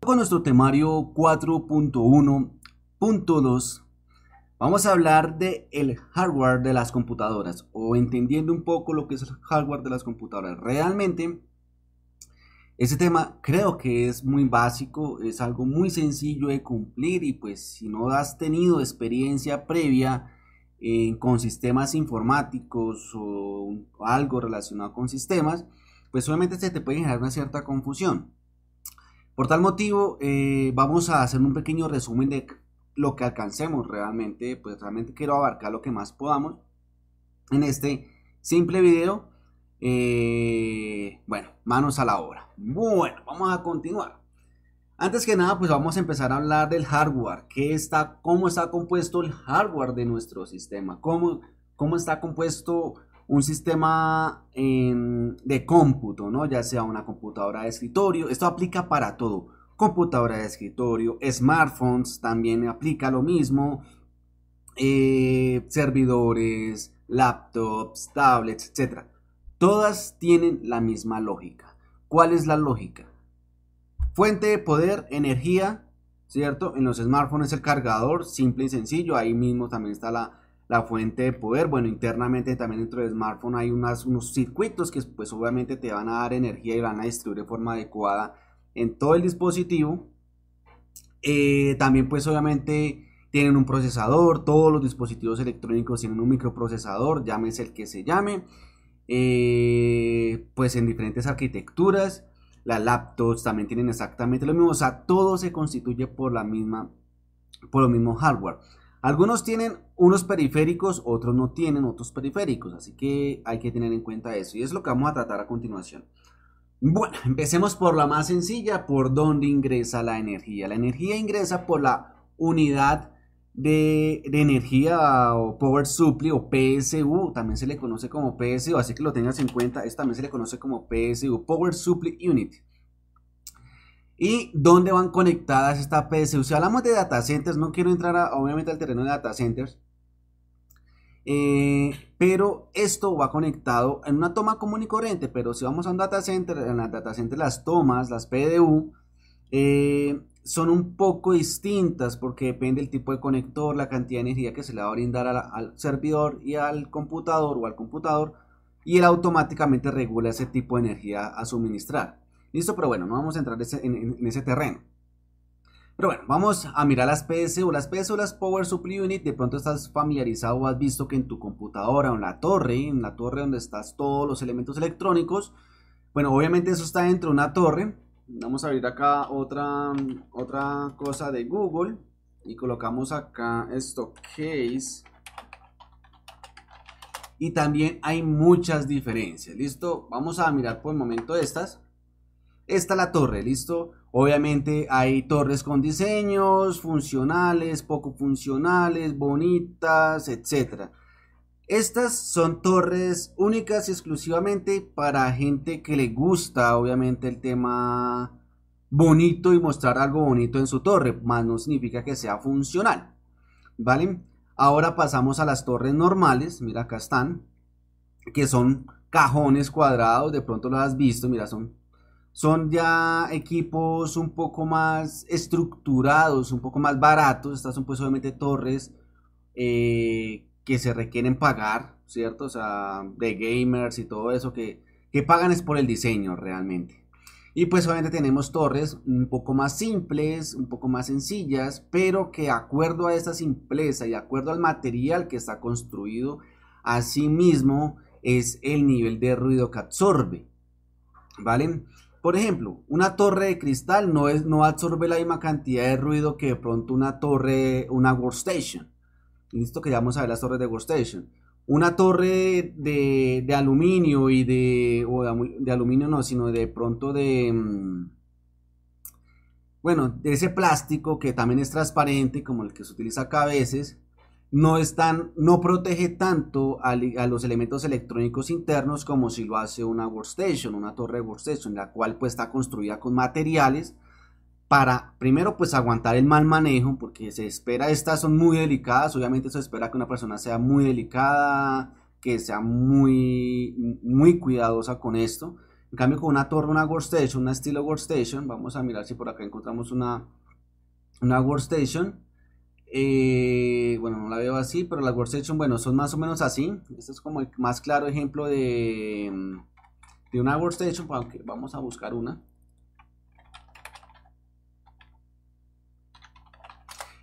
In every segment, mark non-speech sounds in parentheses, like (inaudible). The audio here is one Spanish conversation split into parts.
Con nuestro temario 4.1.2 vamos a hablar de el hardware de las computadoras o entendiendo un poco lo que es el hardware de las computadoras. Realmente ese tema creo que es muy básico, es algo muy sencillo de cumplir y pues si no has tenido experiencia previa con sistemas informáticos o algo relacionado con sistemas, pues obviamente se te puede generar una cierta confusión. Por tal motivo, eh, vamos a hacer un pequeño resumen de lo que alcancemos realmente, pues realmente quiero abarcar lo que más podamos en este simple video. Eh, bueno, manos a la obra. Bueno, vamos a continuar. Antes que nada, pues vamos a empezar a hablar del hardware, qué está, cómo está compuesto el hardware de nuestro sistema, cómo, cómo está compuesto un sistema em, de cómputo, ¿no? ya sea una computadora de escritorio, esto aplica para todo, computadora de escritorio, smartphones también aplica lo mismo, eh, servidores, laptops, tablets, etc. Todas tienen la misma lógica. ¿Cuál es la lógica? Fuente de poder, energía, ¿cierto? En los smartphones el cargador, simple y sencillo, ahí mismo también está la, la fuente de poder. Bueno, internamente también dentro del smartphone hay unas, unos circuitos que pues obviamente te van a dar energía y van a distribuir de forma adecuada en todo el dispositivo. Eh, también pues obviamente tienen un procesador, todos los dispositivos electrónicos tienen un microprocesador, llámese el que se llame, eh, pues en diferentes arquitecturas. Las laptops también tienen exactamente lo mismo, o sea, todo se constituye por la misma, por lo mismo hardware. Algunos tienen unos periféricos, otros no tienen otros periféricos, así que hay que tener en cuenta eso y es lo que vamos a tratar a continuación. Bueno, (laughs) empecemos por la más sencilla, por dónde ingresa la energía. La energía ingresa por la unidad de, energía o power supply o PSU, también se le conoce como PSU, así que lo tengas en cuenta, Esto también se le conoce como PSU, Power Supply Unit y dónde van conectadas estas PSU. Si hablamos de data centers, no quiero entrar obviamente al terreno de data centers, eh, pero esto va conectado en una toma común y corriente, pero si vamos a un data center, en las data centers las tomas, las PDU, eh, son un poco distintas porque depende del tipo de conector, la cantidad de energía que se le va a brindar al servidor y al computador o al computador y él automáticamente regula ese tipo de energía a suministrar. Listo, pero bueno, no vamos a entrar en, ese terreno. Pero bueno, vamos a mirar las PSU. Las PSU, las Power Supply Unit, de pronto estás familiarizado o has visto que en tu computadora o en la torre, en la torre donde estás todos los elementos electrónicos, bueno, obviamente eso está dentro de una torre. Vamos a abrir acá otra, otra cosa de Google y colocamos acá esto case y también hay muchas diferencias listo vamos a mirar por el momento estas esta la torre, ¿listo? Obviamente hay torres con diseños funcionales, poco funcionales, bonitas, etc. Estas son torres únicas y exclusivamente para gente que le gusta, obviamente, el tema bonito y mostrar algo bonito en su torre, más no significa que sea funcional, ¿vale? Ahora pasamos a las torres normales, mira acá están, que son cajones cuadrados, de pronto lo has visto, mira, son son ya equipos un poco más estructurados, un poco más baratos. Estas son pues obviamente torres eh, que se requieren pagar, ¿cierto? O sea, de gamers y todo eso que, que pagan es por el diseño realmente. Y pues obviamente tenemos torres un poco más simples, un poco más sencillas, pero que acuerdo a esa simpleza y acuerdo al material que está construido, así mismo es el nivel de ruido que absorbe. ¿Vale? Por ejemplo, una torre de cristal no, es, no absorbe la misma cantidad de ruido que de pronto una torre, una workstation. Listo, que ya vamos a ver las torres de workstation. Una torre de, aluminio y de, o de, de, aluminio no, sino de pronto de, mm, bueno, de ese plástico que también es transparente, como el que se utiliza acá a veces, no, están, no protege tanto a, los elementos electrónicos internos como si lo hace una workstation, una torre de workstation, la cual pues está construida con materiales para primero pues aguantar el mal manejo porque se espera, estas son muy delicadas, obviamente se espera que una persona sea muy delicada, que sea muy, muy cuidadosa con esto. En cambio con una torre, una workstation, una estilo workstation, vamos a mirar si por acá encontramos una, una workstation eh, bueno, no la veo así, pero las workstation, bueno, son más o menos así. Este es como el más claro ejemplo de, mm, de una workstation, aunque vamos a buscar una.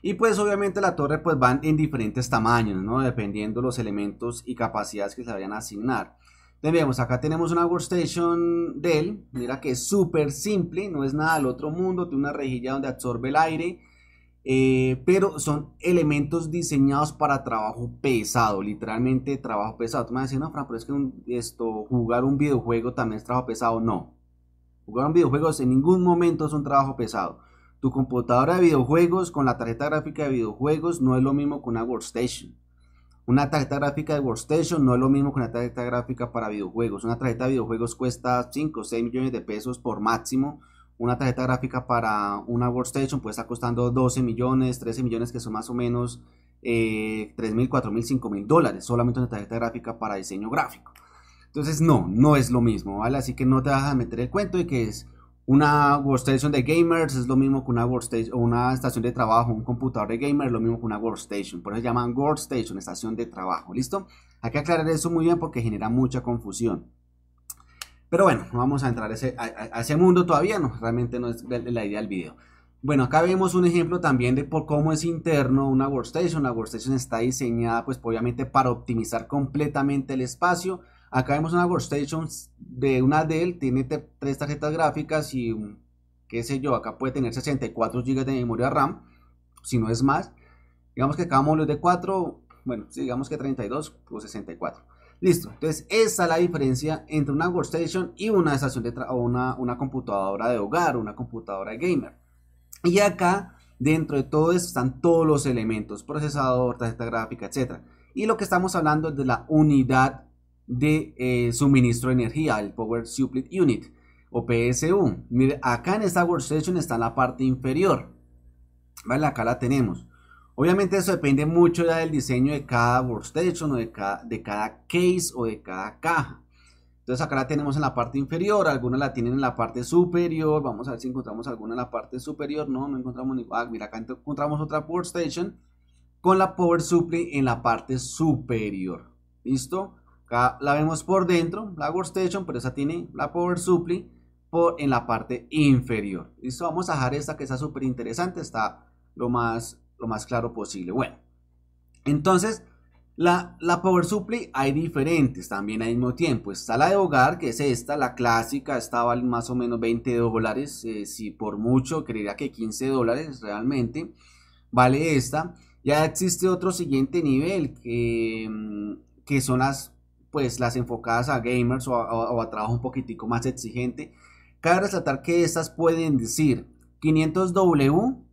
Y pues obviamente la torre pues van en diferentes tamaños, ¿no? Dependiendo los elementos y capacidades que se vayan a asignar. Entonces vemos, acá tenemos una workstation Dell, mira que es súper simple, no es nada del otro mundo, tiene una rejilla donde absorbe el aire, eh, pero son elementos diseñados para trabajo pesado, literalmente trabajo pesado. Tú me vas a decir, no, Fran, pero es que esto, jugar un videojuego también es trabajo pesado. No, jugar un videojuego en ningún momento es un trabajo pesado. Tu computadora de videojuegos con la tarjeta gráfica de videojuegos no es lo mismo que una workstation. Una tarjeta gráfica de workstation no es lo mismo que una tarjeta gráfica para videojuegos. Una tarjeta de videojuegos cuesta 5 o 6 millones de pesos por máximo una tarjeta gráfica para una workstation puede estar costando 12 millones, 13 millones, que son más o menos eh, 3 mil, 4 mil, 5 mil dólares, solamente una tarjeta gráfica para diseño gráfico. Entonces, no, no es lo mismo, ¿vale? Así que no te vas a meter el cuento de que es una workstation de gamers, es lo mismo que una workstation, una estación de trabajo, un computador de gamer, es lo mismo que una workstation. Por eso llaman workstation, estación de trabajo, ¿listo? Hay que aclarar eso muy bien porque genera mucha confusión. Pero bueno, no vamos a entrar a ese, mundo todavía, no, realmente no es la idea del video. Bueno, acá vemos un ejemplo también de por cómo es interno una workstation. La workstation está diseñada pues obviamente para optimizar completamente el espacio. Acá vemos una workstation de una Dell, tiene tres tarjetas gráficas y qué sé yo, acá puede tener 64 GB de memoria RAM, si no es más. Digamos que cada módulo es de 4, bueno, digamos que 32 o 64. Listo, entonces esa es la diferencia entre una workstation y una estación de o una, una computadora de hogar, una computadora gamer. Y acá, dentro de todo eso, están todos los elementos, procesador, tarjeta gráfica, etc. Y lo que estamos hablando es de la unidad de eh, suministro de energía, el Power Supply Unit o PSU. Mire, acá en esta workstation está en la parte inferior. Acá la tenemos. Obviamente eso depende mucho ya del diseño de cada workstation o de cada, de cada case o de cada caja. Entonces acá la tenemos en la parte inferior, algunas la tienen en la parte superior. Vamos a ver si encontramos alguna en la parte superior. No, no encontramos ni... Ah, mira, acá encontramos otra workstation con la power supply en la parte superior. ¿Listo? Acá la vemos por dentro, la workstation, pero esa tiene la power supply por, en la parte inferior. ¿Listo? Vamos a dejar esta que está súper interesante, está lo más lo más claro posible. Bueno, entonces la, la power supply hay diferentes también al mismo tiempo. Está la de hogar, que es esta, la clásica, esta vale más o menos 20 dólares, eh, si por mucho, creería que 15 dólares realmente, vale esta. Ya existe otro siguiente nivel, que, mm, que son las, pues, las enfocadas a gamers o a, o a trabajo un poquitico más exigente. Cabe resaltar que estas pueden decir 500W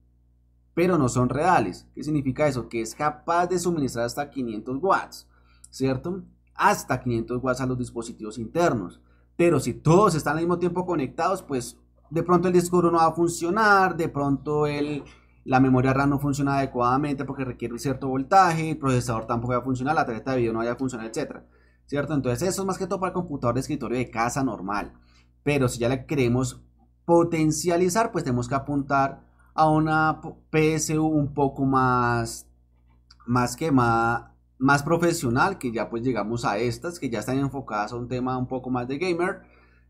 pero no son reales. ¿Qué significa eso? Que es capaz de suministrar hasta 500 watts, ¿cierto? Hasta 500 watts a los dispositivos internos. Pero si todos están al mismo tiempo conectados, pues de pronto el disco duro no va a funcionar, de pronto el, la memoria RAM no funciona adecuadamente porque requiere un cierto voltaje, el procesador tampoco va a funcionar, la tarjeta de video no va a funcionar, etc. ¿Cierto? Entonces eso es más que todo para el computador de escritorio de casa normal. Pero si ya le queremos potencializar, pues tenemos que apuntar a una PSU un poco más, más que más, más profesional, que ya pues llegamos a estas, que ya están enfocadas a un tema un poco más de gamer,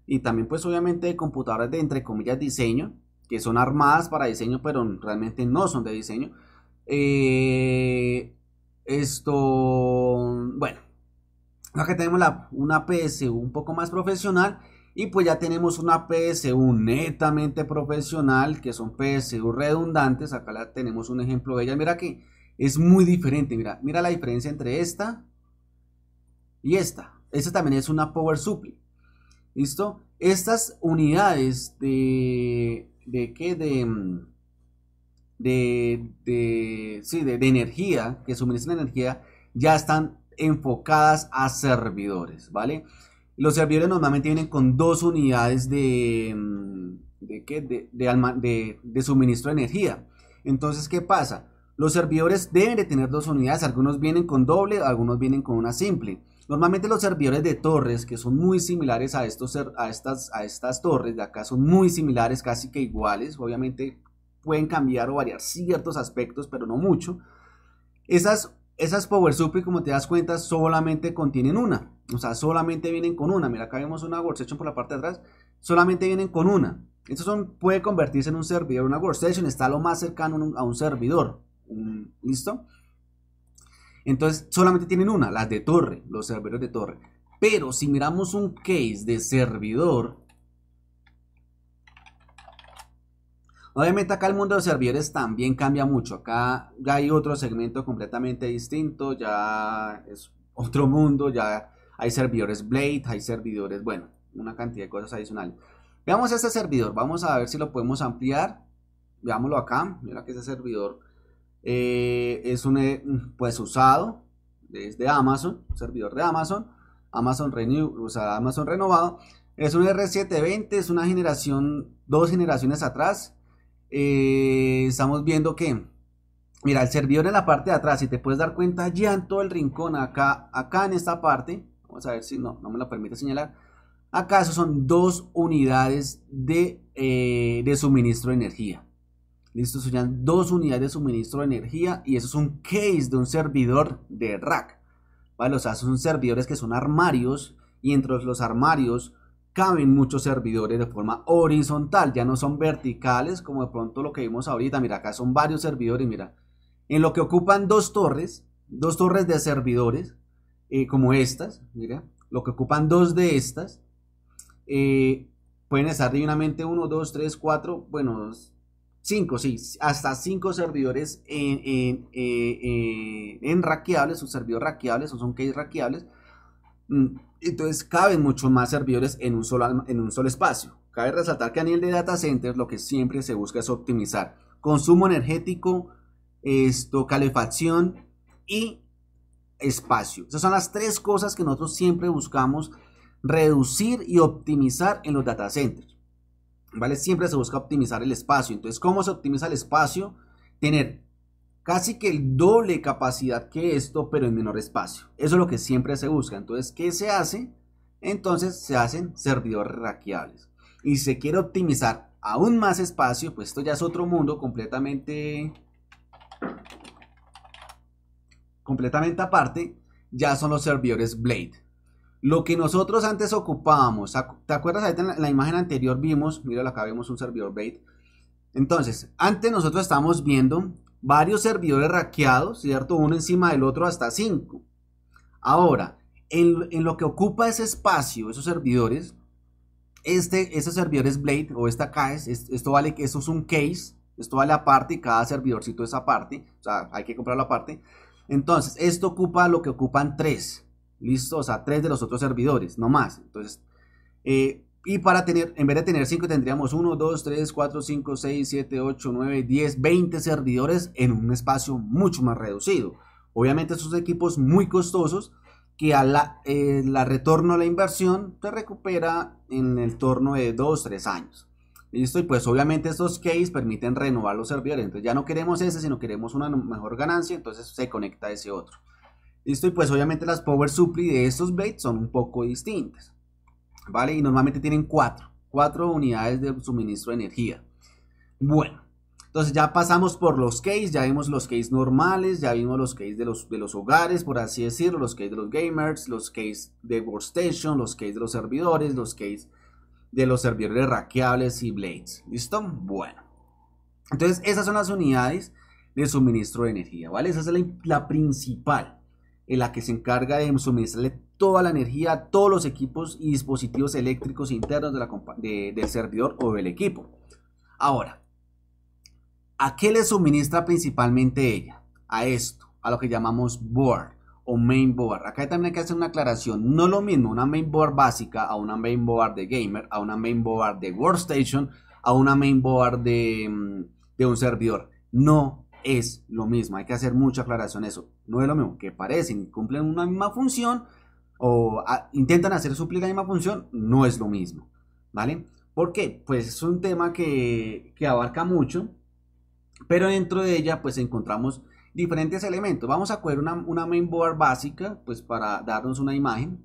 y también pues obviamente de computadoras de entre comillas diseño, que son armadas para diseño, pero realmente no son de diseño. Eh, esto, bueno, acá tenemos una PSU un poco más profesional y pues ya tenemos una PSU netamente profesional, que son PSU redundantes. Acá la tenemos un ejemplo de ella. Mira que es muy diferente. Mira, mira la diferencia entre esta y esta. Esta también es una Power Supply. ¿Listo? Estas unidades de... ¿De qué? De... Mm, de, de, sí, de energía, que suministran energía, ya están enfocadas a servidores, ¿vale? Los servidores normalmente vienen con dos unidades mm, de, de, suministro de energía. Entonces, ¿qué pasa? Los servidores deben de tener dos unidades, algunos vienen con doble, algunos vienen con una simple. Normalmente los servidores de torres, que son muy similares a, estos, a, estas, a estas torres de acá, son muy similares, casi que iguales. Obviamente pueden cambiar o variar ciertos aspectos, pero no mucho. Esas, esas Power Supply, como te das cuenta, solamente contienen una. O sea, solamente vienen con una. Mira, acá vemos una workstation por la parte de atrás. Solamente vienen con una. Esto son, puede convertirse en un servidor. Una workstation está lo más cercano a un servidor. ¿Listo? Entonces, solamente tienen una, las de torre, los servidores de torre. Pero si miramos un case de servidor, Obviamente acá el mundo de servidores también cambia mucho. Acá ya hay otro segmento completamente distinto, ya es otro mundo, ya hay servidores Blade, hay servidores, bueno, una cantidad de cosas adicionales. Veamos este servidor, vamos a ver si lo podemos ampliar. Veámoslo acá, mira que ese servidor eh, es un, eh, pues usado de Amazon, un servidor de Amazon, Amazon Renew, o Amazon renovado. Es un R720, es una generación, dos generaciones atrás. Eh, estamos viendo que, mira, el servidor en la parte de atrás, si te puedes dar cuenta, ya en todo el rincón, acá, acá en esta parte, Vamos a ver si no, no me la permite señalar. ¿Acaso son dos unidades eh, de, suministro de energía? Listo, son dos unidades de suministro de energía y eso es un case de un servidor de rack. ¿Vale? O sea, son servidores que son armarios y entre los armarios caben muchos servidores de forma horizontal, ya no son verticales como de pronto lo que vimos ahorita. Mira, acá son varios servidores, mira. En lo que ocupan dos torres, dos torres de servidores, eh, como estas, mira, lo que ocupan dos de estas, eh, pueden estar divinamente 1, 2, 3, cuatro, bueno, cinco, sí, hasta cinco servidores en, en, eh, raqueables, o servidores raqueables, o son case raqueables. Mm, entonces caben mucho más servidores en un solo, en un solo espacio. Cabe resaltar que a nivel de data centers lo que siempre se busca es optimizar consumo energético, esto, calefacción y espacio. Esas son las tres cosas que nosotros siempre buscamos reducir y optimizar en los data centers. ¿Vale? Siempre se busca optimizar el espacio. Entonces, ¿cómo se optimiza el espacio? Tener casi que el doble capacidad que esto, pero en menor espacio. Eso es lo que siempre se busca. Entonces, ¿qué se hace? Entonces, se hacen servidores raqueables. Y se quiere optimizar aún más espacio, pues esto ya es otro mundo completamente completamente aparte, ya son los servidores Blade. Lo que nosotros antes ocupábamos, ¿te acuerdas? Ahí en la, imagen anterior vimos, mira acá vemos un servidor Blade. Entonces, antes nosotros estábamos viendo varios servidores raqueados, ¿cierto? Uno encima del otro hasta cinco. Ahora, en, lo que ocupa ese espacio, esos servidores, este, esos servidores Blade o esta e es esto vale que eso es un case, esto vale aparte y cada servidorcito es aparte, o sea, hay que comprarlo aparte. Entonces, esto ocupa lo que ocupan tres. ¿Listo? O sea, tres de los otros servidores, no más. Entonces, eh, y para tener, en vez de tener cinco, tendríamos uno, dos, tres, cuatro, cinco, seis, siete, ocho, nueve, diez, veinte servidores en un espacio mucho más reducido. Obviamente esos equipos muy costosos que a la, eh, la retorno a la inversión te recupera en el torno de dos, tres años. Listo, y pues obviamente estos cases permiten renovar los servidores. Entonces ya no queremos ese, sino queremos una mejor ganancia, entonces se conecta a ese otro. Listo, y pues obviamente las power supply de estos Blades son un poco distintas. ¿Vale? Y normalmente tienen cuatro, cuatro unidades de suministro de energía. Bueno, entonces ya pasamos por los cases ya vimos los cases normales, ya vimos los cases de los, de los hogares, por así decirlo, los cases de los gamers, los cases de workstation, los cases de los servidores, los cases de los servidores raqueables y blades. ¿Listo? Bueno. Entonces, esas son las unidades de suministro de energía, ¿vale? Esa es la, principal, en la que se encarga de suministrarle toda la energía a todos los equipos y dispositivos eléctricos internos de la, del servidor o del equipo. Ahora, ¿a qué le suministra principalmente ella? A esto, a lo que llamamos board o mainboard. Acá también hay que hacer una aclaración. No lo mismo una mainboard básica a una mainboard de gamer, a una mainboard de workstation, a una mainboard de, mm, de un servidor. No es lo mismo. Hay que hacer mucha aclaración eso. No es lo mismo. Que parecen cumplen una misma función o ah, intentan hacer suplir la misma función, no es lo mismo. ¿Vale? ¿Por qué? Pues es un tema que, que abarca mucho, pero dentro de ella pues encontramos diferentes elementos. Vamos a coger una, una mainboard básica, pues para darnos una imagen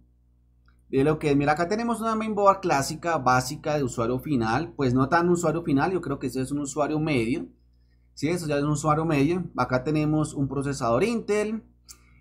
de lo que Mira, acá tenemos una mainboard clásica, básica de usuario final, pues no tan usuario final, yo creo que ese es un usuario medio. Sí, eso ya es un usuario medio. Acá tenemos un procesador Intel,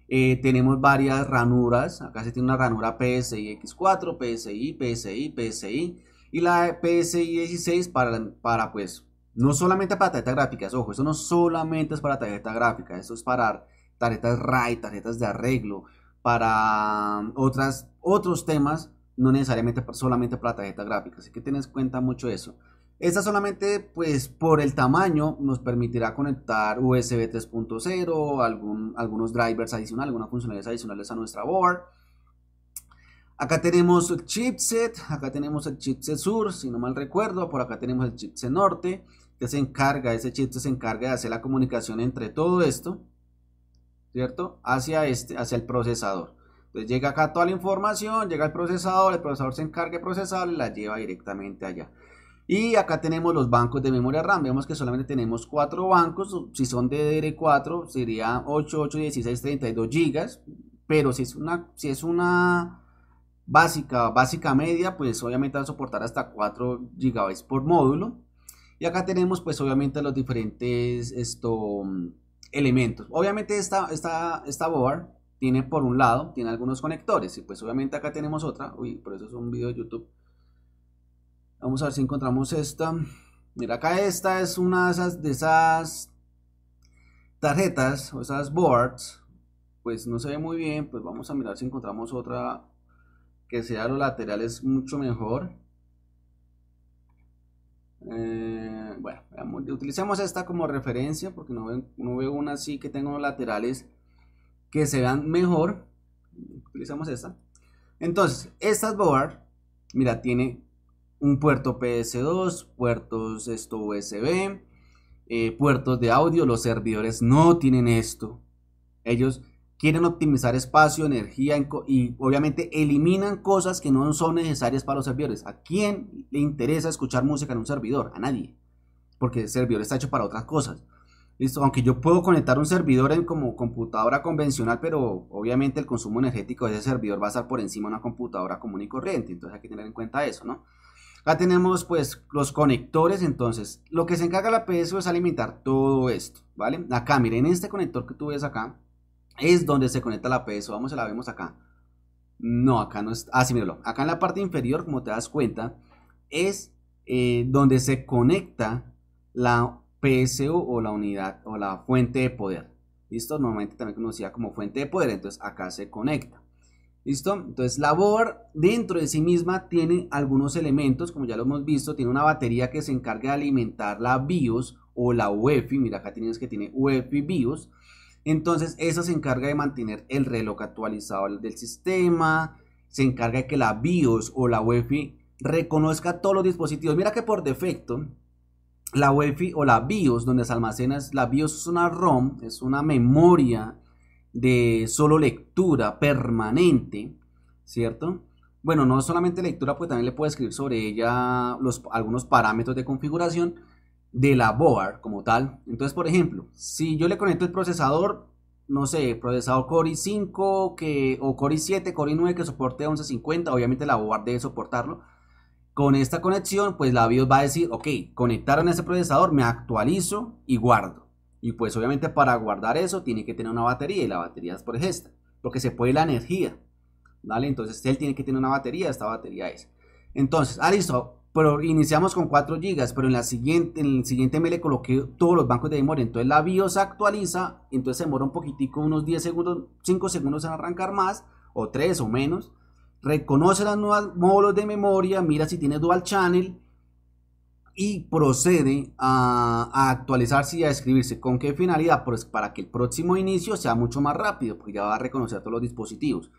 eh, tenemos varias ranuras. Acá se tiene una ranura PSI X4, PSI, PSI, PSI y la PSI 16 para, para pues no solamente para tarjetas gráficas, ojo, eso no solamente es para tarjetas gráficas, eso es para tarjetas RAID, tarjetas de arreglo, para um, otras, otros temas, no necesariamente solamente para tarjetas gráficas, así que tenés cuenta mucho eso. Esta solamente, pues por el tamaño, nos permitirá conectar USB 3.0, algún, algunos drivers adicionales, algunas funcionalidades adicionales a nuestra board. Acá tenemos el chipset, acá tenemos el chipset sur, si no mal recuerdo, por acá tenemos el chipset norte que se encarga, ese chip se encarga de hacer la comunicación entre todo esto, ¿cierto? Hacia, este, hacia el procesador. Entonces llega acá toda la información, llega al procesador, el procesador se encarga de procesarla y la lleva directamente allá. Y acá tenemos los bancos de memoria RAM. Vemos que solamente tenemos 4 bancos. Si son de DDR4 sería 8, 8, 16, 32 GB. Pero si es una, si es una básica, básica media, pues obviamente va a soportar hasta 4 GB por módulo. Y acá tenemos pues obviamente los diferentes elementos. Obviamente esta, esta, esta board tiene por un lado, tiene algunos conectores. Y pues obviamente acá tenemos otra. Uy, por eso es un video de YouTube. Vamos a ver si encontramos esta. Mira, acá esta es una de esas, de esas tarjetas o esas boards. Pues no se ve muy bien. Pues vamos a mirar si encontramos otra que sea los laterales mucho mejor. Eh, bueno, utilizamos esta como referencia porque no veo, una así que tengo laterales que se vean mejor. Utilizamos esta. Entonces, esta board, mira, tiene un puerto PS2, puertos esto USB, eh, puertos de audio. Los servidores no tienen esto. Ellos quieren optimizar espacio, energía y obviamente eliminan cosas que no son necesarias para los servidores. ¿A quién le interesa escuchar música en un servidor? A nadie. Porque el servidor está hecho para otras cosas. Listo, aunque yo puedo conectar un servidor en como computadora convencional, pero obviamente el consumo energético de ese servidor va a estar por encima de una computadora común y corriente, entonces hay que tener en cuenta eso, ¿no? Acá tenemos pues los conectores, entonces lo que se encarga la PSU es alimentar todo esto, ¿vale? Acá, miren, este conector que tú ves acá, es donde se conecta la PSO. Vamos a la vemos acá. No, acá no es Ah, sí, míralo. Acá en la parte inferior, como te das cuenta, es eh, donde se conecta la PSU o la unidad o la fuente de poder. ¿Listo? Normalmente también conocida como fuente de poder. Entonces acá se conecta. ¿Listo? Entonces la board dentro de sí misma tiene algunos elementos, como ya lo hemos visto, tiene una batería que se encarga de alimentar la BIOS o la UEFI, mira acá tienes que tiene UEFI BIOS, entonces, esa se encarga de mantener el reloj actualizado del sistema, se encarga de que la BIOS o la UEFI reconozca todos los dispositivos. Mira que por defecto, la UEFI o la BIOS, donde se almacena, la BIOS es una ROM, es una memoria de solo lectura permanente, ¿cierto? Bueno, no solamente lectura, pues también le puedo escribir sobre ella algunos parámetros de configuración, de la board como tal. Entonces, por ejemplo, si yo le conecto el procesador, no sé, procesador Core i5 que, o Core i7, Core i9 que soporte 1150, obviamente la board debe soportarlo. Con esta conexión, pues la BIOS va a decir, ok, conectaron ese procesador, me actualizo y guardo. Y pues obviamente para guardar eso tiene que tener una batería y la batería es por esta, porque se puede la energía. ¿Vale? Entonces él tiene que tener una batería, esta batería es. Entonces, ah, listo, pero iniciamos con 4 GB, pero en, la siguiente, en el siguiente ML le coloqué todos los bancos de memoria, entonces la BIOS actualiza, entonces demora un poquitico, unos 10 segundos, 5 segundos en arrancar más, o 3 o menos, reconoce los nuevos módulos de memoria, mira si tiene dual channel, y procede a, a, actualizarse y a escribirse. ¿Con qué finalidad? Pues para que el próximo inicio sea mucho más rápido, porque ya va a reconocer todos los dispositivos.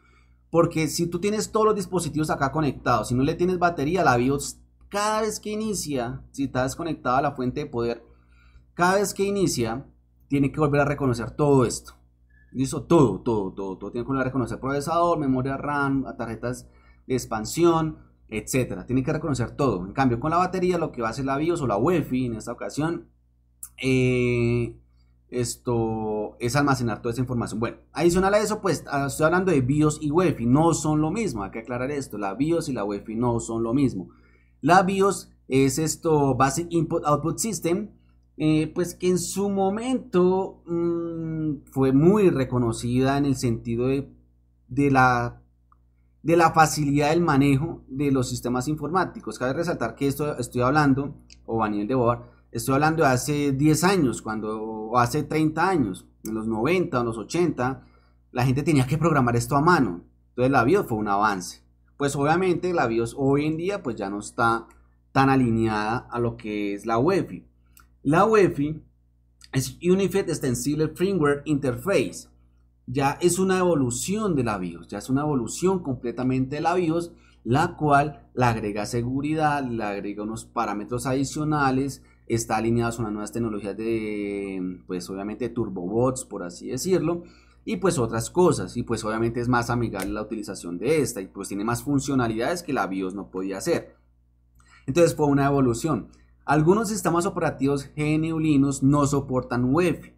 Porque si tú tienes todos los dispositivos acá conectados, si no le tienes batería, la BIOS cada vez que inicia, si está a la fuente de poder, cada vez que inicia, tiene que volver a reconocer todo esto. Listo, todo, todo, todo, todo. Tiene que volver a reconocer procesador, memoria RAM, tarjetas de expansión, etc. Tiene que reconocer todo. En cambio, con la batería, lo que va a hacer la BIOS o la UEFI en esta ocasión, eh, esto es almacenar toda esa información. Bueno, adicional a eso, pues ah, estoy hablando de BIOS y UEFI, no son lo mismo. Hay que aclarar esto: la BIOS y la UEFI no son lo mismo. La BIOS es esto Basic Input Output System, eh, pues que en su momento mm, fue muy reconocida en el sentido de, la, de la facilidad del manejo de los sistemas informáticos. Cabe resaltar que esto estoy hablando, o Daniel de Boar, estoy hablando de hace 10 años, cuando, o hace 30 años, en los 90 o en los 80, la gente tenía que programar esto a mano. Entonces la BIOS fue un avance pues obviamente la BIOS hoy en día pues ya no está tan alineada a lo que es la UEFI. La UEFI es Unified Extensible Framework Interface. Ya es una evolución de la BIOS, ya es una evolución completamente de la BIOS, la cual le agrega seguridad, le agrega unos parámetros adicionales, está alineada a unas nuevas tecnologías de, pues obviamente, turbobots, por así decirlo, y pues otras cosas. Y pues obviamente es más amigable la utilización de esta y pues tiene más funcionalidades que la BIOS no podía hacer. Entonces fue una evolución. Algunos sistemas operativos GNU Linux no soportan UEFI,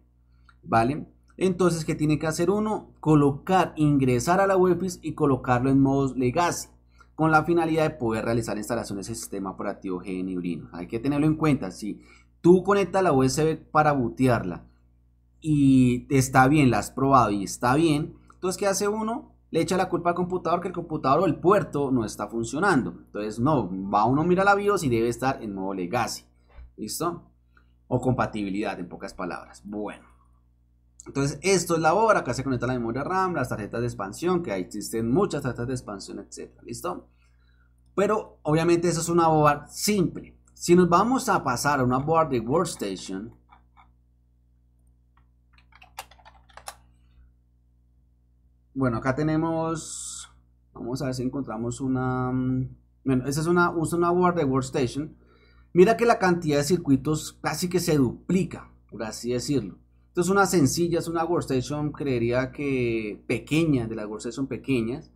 ¿vale? Entonces, ¿qué tiene que hacer uno? Colocar, ingresar a la UEFI y colocarlo en modos legacy con la finalidad de poder realizar instalaciones de sistema operativo GNU Linux. Hay que tenerlo en cuenta, si tú conectas la USB para bootearla y está bien, la has probado y está bien, entonces ¿qué hace uno? Le echa la culpa al computador que el computador o el puerto no está funcionando. Entonces, no, va uno, a mirar la BIOS y debe estar en modo legacy. ¿Listo? O compatibilidad, en pocas palabras. Bueno. Entonces, esto es la obra. Acá se conecta la memoria RAM, las tarjetas de expansión, que ahí existen muchas tarjetas de expansión, etc. ¿Listo? Pero obviamente eso es una board simple. Si nos vamos a pasar a una board de workstation, Bueno, acá tenemos, vamos a ver si encontramos una, mm, bueno, esta es una, usa una board de Workstation. Mira que la cantidad de circuitos casi que se duplica, por así decirlo. Esto es una sencilla, es una workstation, creería que pequeña, de las workstation pequeñas.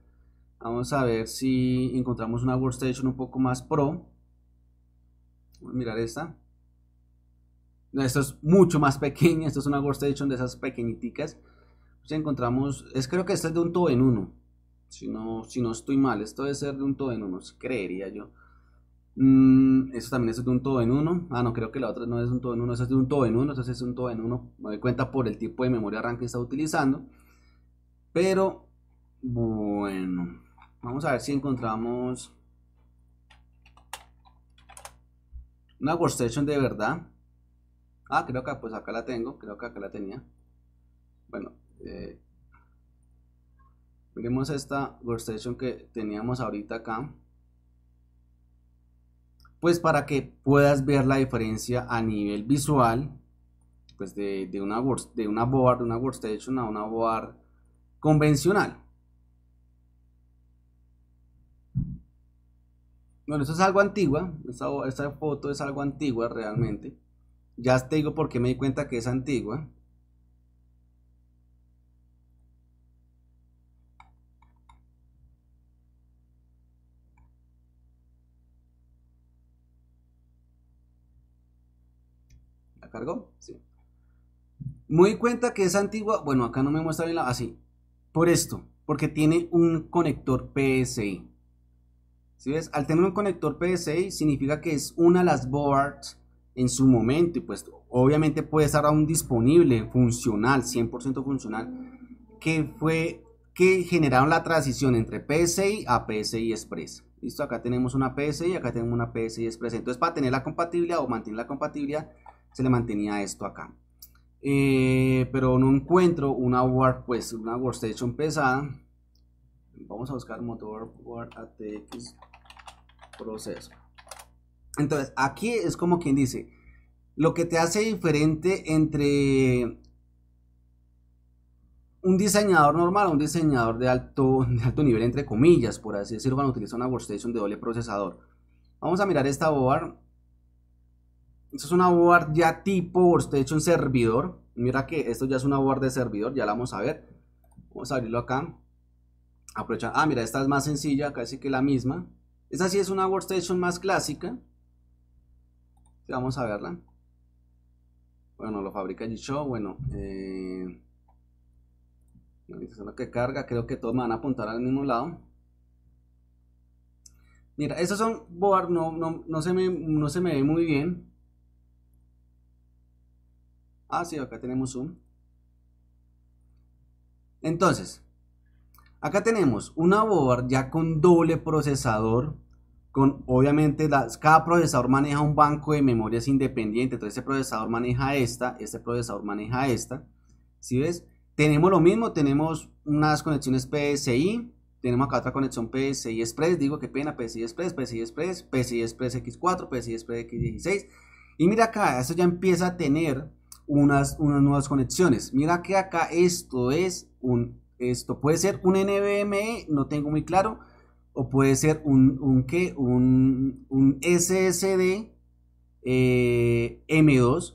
Vamos a ver si encontramos una workstation un poco más pro. Vamos a mirar esta. Esta es mucho más (laughs) pequeña, esto es una workstation de esas pequeñiticas si pues, encontramos, es creo que este es de un todo en uno, si no, si no estoy mal, esto debe ser de un todo en uno, creería yo. Mm, esto también es de un todo en uno. Ah, no, creo que la otra no es de un todo en uno, eso es de un todo en uno, entonces es un todo en uno. Me doy cuenta por el tipo de memoria RAM que está utilizando. Pero, bueno, vamos a ver si encontramos una workstation de verdad. Ah, creo que pues acá la tengo, creo que acá la tenía. Bueno, eh, miremos esta workstation que teníamos ahorita acá pues para que puedas ver la diferencia a nivel visual pues de, de una, de una board de una workstation a una board convencional Bueno, esto es algo antigua, esta, foto es algo antigua realmente. Ya te digo porque me di cuenta que es antigua. Sí. Me cuenta que es antigua. Bueno, acá no me muestra la. Así. Por esto. Porque tiene un conector PSI. ¿Sí ves? Al tener un conector PSI significa que es una de las boards en su momento. Y pues obviamente puede estar aún disponible, funcional, 100% funcional. Que fue que generaron la transición entre PSI a PSI Express. Listo, acá tenemos una PSI, acá tenemos una PSI Express. Entonces, para tener la compatibilidad o mantener la compatibilidad, se le mantenía esto acá. Eh, pero no encuentro una, war, pues, una workstation pesada. Vamos a buscar motor por ATX proceso. Entonces, aquí es como quien dice, lo que te hace diferente entre un diseñador normal, un diseñador de alto, alto nivel, entre comillas, por así decirlo, cuando utiliza una workstation de doble procesador. Vamos a mirar esta board esto es una board ya tipo un servidor. Mira que esto ya es una board de servidor, ya la vamos a ver. Vamos a abrirlo acá. Aprovechar. Ah, mira, esta es más sencilla, casi que la misma. Esta sí es una workstation más clásica. vamos a verla. Bueno, lo fabrica G-Show. Bueno, eh, es lo que carga. Creo que todos me van a apuntar al mismo lado. Mira, estos son board, no, no, no, se me, no se me ve muy bien. Ah, acá tenemos un. Entonces, acá tenemos una board ya con doble procesador. Con, obviamente, cada procesador maneja un banco de memorias independiente. Entonces, este procesador maneja esta, este procesador maneja esta. Si ves? Tenemos lo mismo, tenemos unas conexiones PSI, tenemos acá otra conexión PSI Express, digo que pena, PSI Express, PSI Express, PCI Express X4, PSI Express X16. Y mira acá, eso ya empieza a tener unas, nuevas conexiones. Mira que acá esto es un, esto puede ser un NVMe, no tengo muy claro, o puede ser un, un Un, SSD eh, M2,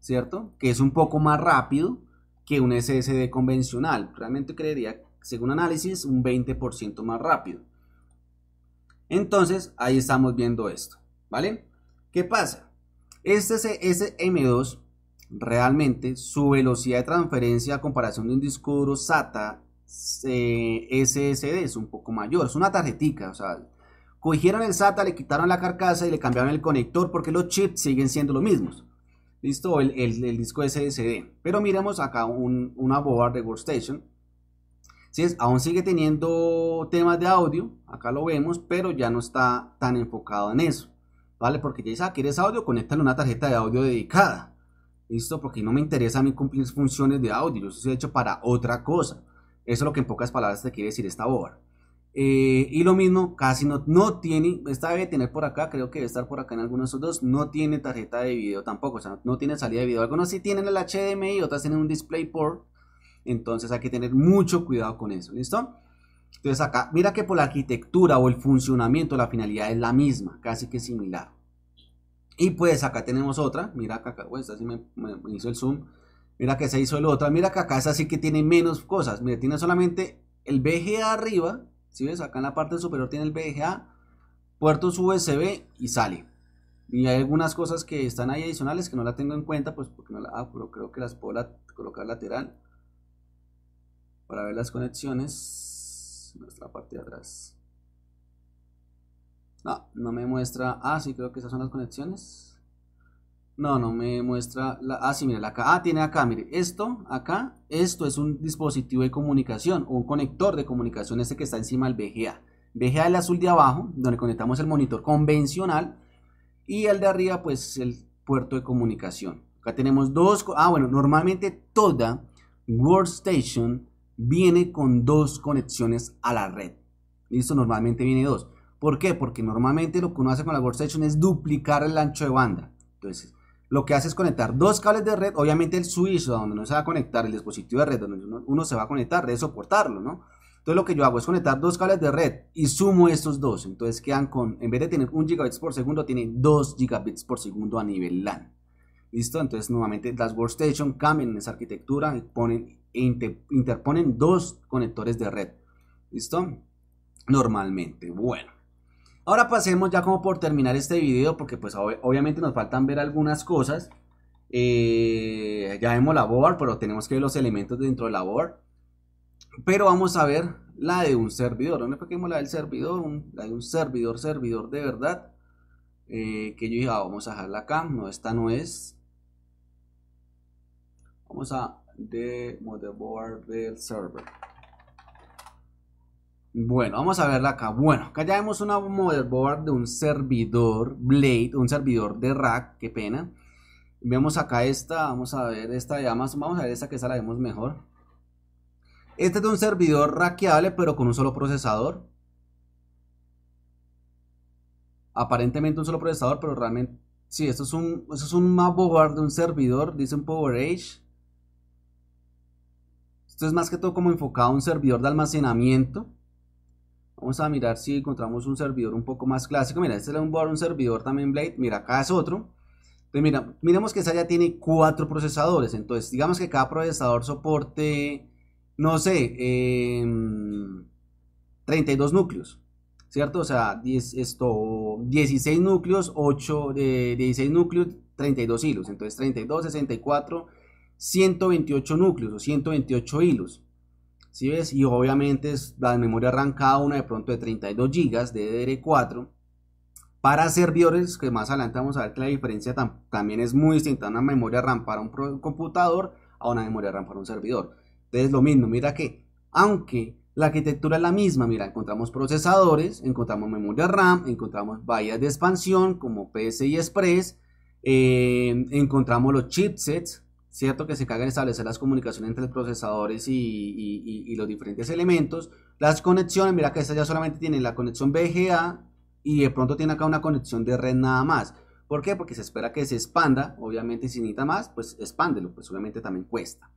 ¿cierto? Que es un poco más rápido que un SSD convencional. Realmente creería, según análisis, un 20% más rápido. Entonces, ahí estamos viendo esto, ¿vale? ¿Qué pasa? Este m 2 realmente su velocidad de transferencia a comparación de un disco duro SATA eh, SSD es un poco mayor, es una tarjetica, o sea, cogieron el SATA, le quitaron la carcasa y le cambiaron el conector porque los chips siguen siendo los mismos. Listo, el, el, disco SSD. Pero miremos acá un, una board de workstation. es Aún sigue teniendo temas de audio, acá lo vemos, pero ya no está tan enfocado en eso. ¿Vale? Porque ya dice, ah, ¿quieres audio? Conéctale una tarjeta de audio dedicada. ¿Listo? Porque no me interesa a mí cumplir funciones de audio, yo ha hecho para otra cosa. Eso es lo que en pocas palabras te quiere decir esta board. Eh, y lo mismo, casi no, no tiene, esta debe tener por acá, creo que debe estar por acá en algunos de esos dos, no tiene tarjeta de video tampoco, o sea, no tiene salida de video. Algunos sí tienen el HDMI, otras tienen un DisplayPort, entonces hay que tener mucho cuidado con eso, ¿listo? Entonces acá, mira que por la arquitectura o el funcionamiento, la finalidad es la misma, casi que similar. Y pues acá tenemos otra. Mira que acá, pues así me, me, hizo el zoom. Mira que se hizo la otra, Mira que acá esta sí que tiene menos cosas. Mira, tiene solamente el BGA arriba. Si ves, acá en la parte superior tiene el BGA, puertos USB y sale. Y hay algunas cosas que están ahí adicionales que no la tengo en cuenta, pues porque no la. Ah, pero creo que las puedo colocar lateral para ver las conexiones. Nuestra parte de atrás. No, no me muestra. Ah, sí, creo que esas son las conexiones. No, no me muestra. La... Ah, sí, mira, la acá. Ah, tiene acá, mire. Esto, acá, esto es un dispositivo de comunicación o un conector de comunicación, este que está encima del VGA. VGA el azul de abajo, donde conectamos el monitor convencional. Y el de arriba, pues el puerto de comunicación. Acá tenemos dos. Ah, bueno, normalmente toda workstation viene con dos conexiones a la red. Listo, normalmente viene dos. ¿Por qué? Porque normalmente lo que uno hace con la workstation es duplicar el ancho de banda. Entonces, lo que hace es conectar dos cables de red, obviamente el switch donde uno se va a conectar, el dispositivo de red donde uno, se va a conectar, debe soportarlo, ¿no? Entonces lo que yo hago es conectar dos cables de red y sumo estos dos. Entonces quedan con, en vez de tener un gigabits por segundo, tienen dos gigabits por segundo a nivel LAN. ¿Listo? Entonces nuevamente las workstation cambian esa arquitectura e interponen dos conectores de red. ¿Listo? Normalmente. Bueno. Ahora pasemos ya como por terminar este video, porque pues obviamente nos faltan ver algunas cosas. Eh, ya vemos la board, pero tenemos que ver los elementos dentro de la board. Pero vamos a ver la de un servidor. ¿Dónde fue que la del servidor? la de un servidor, servidor de verdad. Eh, que yo dije, ah, vamos a dejarla acá. No, esta no es. Vamos a de motherboard del server. Bueno, vamos a verla acá. Bueno, acá ya vemos una motherboard de un servidor Blade, un servidor de rack, qué pena. Vemos acá esta, vamos a ver esta ya más vamos a ver esta que esa la vemos mejor. Este es de un servidor raqueable, pero con un solo procesador. Aparentemente un solo procesador, pero realmente... Sí, esto es un, esto es un motherboard de un servidor, dice un PowerAge. Esto es más que todo como enfocado a un servidor de almacenamiento. Vamos a mirar si encontramos un servidor un poco más clásico. Mira, este es un, servidor también Blade. Mira, acá es otro. Entonces, mira, miremos que esta ya tiene cuatro procesadores. Entonces, digamos que cada procesador soporte, no sé, 32 em, núcleos. ¿Cierto? O sea, 10, esto, 16 núcleos, 8, de 16 núcleos, 32 hilos. Entonces, 32, 64, 128 núcleos o 128 hilos. Y obviamente es la memoria RAM cada una de pronto de 32 GB de DDR4 para servidores, que más adelante vamos a ver que la diferencia también es muy distinta, una memoria RAM para un computador a una memoria RAM para un servidor. Entonces lo mismo, mira que aunque la arquitectura es la misma, mira, encontramos procesadores, encontramos memoria RAM, encontramos vallas de expansión como PCI Express, eh, encontramos los chipsets, cierto que se caga en establecer las comunicaciones entre procesadores y, los diferentes elementos. Las conexiones, mira que esta ya solamente tiene la conexión BGA y de pronto tiene acá una conexión de red nada más. ¿Por qué? Porque se espera que se expanda, obviamente si necesita más, pues expándelo, pues obviamente también cuesta.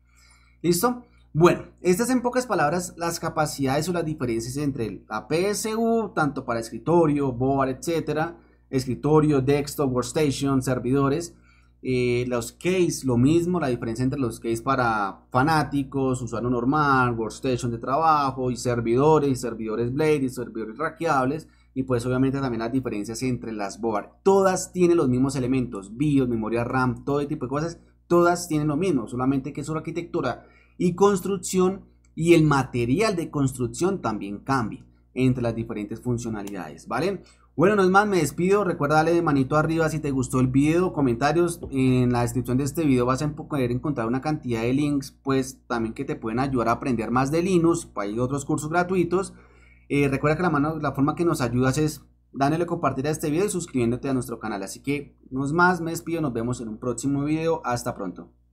¿Listo? Bueno, estas en pocas palabras las capacidades o las diferencias entre la PSU, tanto para escritorio, board, etcétera, escritorio, desktop, workstation, servidores, eh, los case, lo mismo, la diferencia entre los case para fanáticos, usuario normal, workstation de trabajo y servidores, servidores Blade y servidores raqueables. Y pues obviamente también las diferencias entre las board. Todas tienen los mismos elementos, BIOS, memoria RAM, todo tipo de cosas. Todas tienen lo mismo, solamente que su arquitectura y construcción y el material de construcción también cambia entre las diferentes funcionalidades, ¿vale? Bueno, no es más, me despido. Recuerda darle manito arriba si te gustó el video, comentarios. En la descripción de este video vas a poder encontrar una cantidad de links, pues también que te pueden ayudar a aprender más de Linux. Hay otros cursos gratuitos. Eh, recuerda que la, la forma que nos ayudas es dándole compartir a este video y suscribiéndote a nuestro canal. Así que, no es más, me despido. Nos vemos en un próximo video. Hasta pronto.